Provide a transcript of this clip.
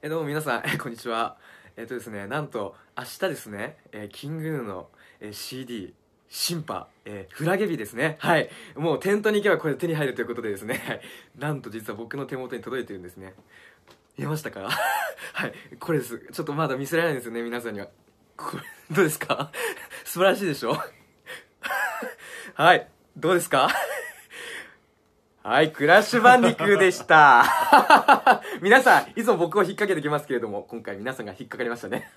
えどうも皆さん、えこんにちは。えっ、とですね、なんと明日ですね、えキングヌーの、え CD、ンパ、えー、フラゲ日ですね。はい。もうテントに行けばこれ手に入るということでですね、はい。なんと実は僕の手元に届いてるんですね。見えましたか はい。これです。ちょっとまだ見せられないんですよね、皆さんには。これ、どうですか 素晴らしいでしょはい。どうですかはい、クラッシュバンディクーでした。皆さん、いつも僕を引っ掛けてきますけれども、今回皆さんが引っ掛かりましたね。